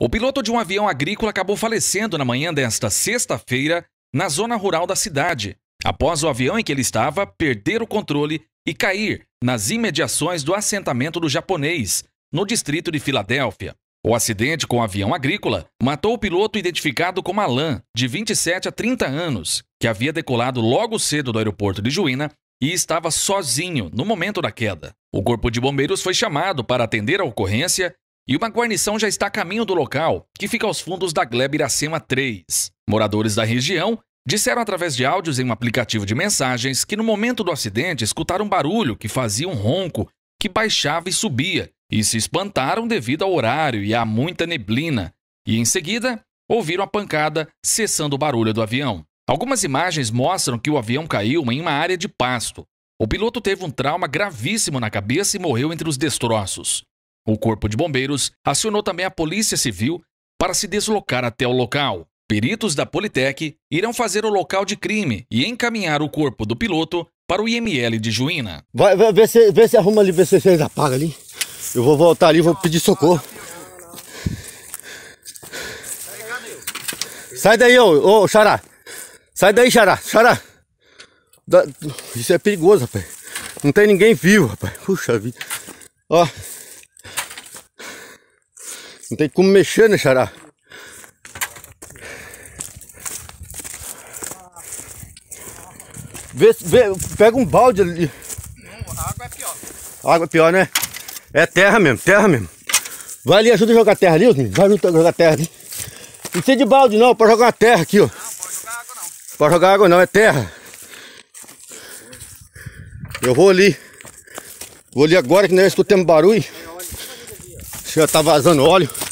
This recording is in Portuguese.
O piloto de um avião agrícola acabou falecendo na manhã desta sexta-feira na zona rural da cidade, após o avião em que ele estava perder o controle e cair nas imediações do assentamento do japonês, no distrito de Filadélfia. O acidente com o avião agrícola matou o piloto identificado como Alan, de 27 a 30 anos, que havia decolado logo cedo do aeroporto de Juína e estava sozinho no momento da queda. O corpo de bombeiros foi chamado para atender a ocorrência e uma guarnição já está a caminho do local, que fica aos fundos da Glebe Iracema 3. Moradores da região disseram através de áudios em um aplicativo de mensagens que no momento do acidente escutaram um barulho que fazia um ronco que baixava e subia, e se espantaram devido ao horário e a muita neblina, e em seguida ouviram a pancada cessando o barulho do avião. Algumas imagens mostram que o avião caiu em uma área de pasto. O piloto teve um trauma gravíssimo na cabeça e morreu entre os destroços. O Corpo de Bombeiros acionou também a Polícia Civil para se deslocar até o local. Peritos da Politec irão fazer o local de crime e encaminhar o corpo do piloto para o IML de Juína. Vai, vai vê, se, se arruma ali, vê se vocês apagam ali. Eu vou voltar ali, vou pedir socorro. Sai daí, ô, ô Xará. Sai daí, Xará. Xará. Isso é perigoso, rapaz. Não tem ninguém vivo, rapaz. Puxa vida. Ó. Não tem como mexer, né, xará? Vê, vê, pega um balde ali. Não, água é pior. Água é pior, né? É terra mesmo, terra mesmo. Vai ali, ajuda a jogar terra ali, os meninos. Vai ajudar a jogar terra ali. Não precisa de balde não, pode jogar terra aqui, ó. Não, pode jogar água não. Pode jogar água não, é terra. Eu vou ali. Vou ali agora que nós é escutamos barulho. Já tá vazando óleo.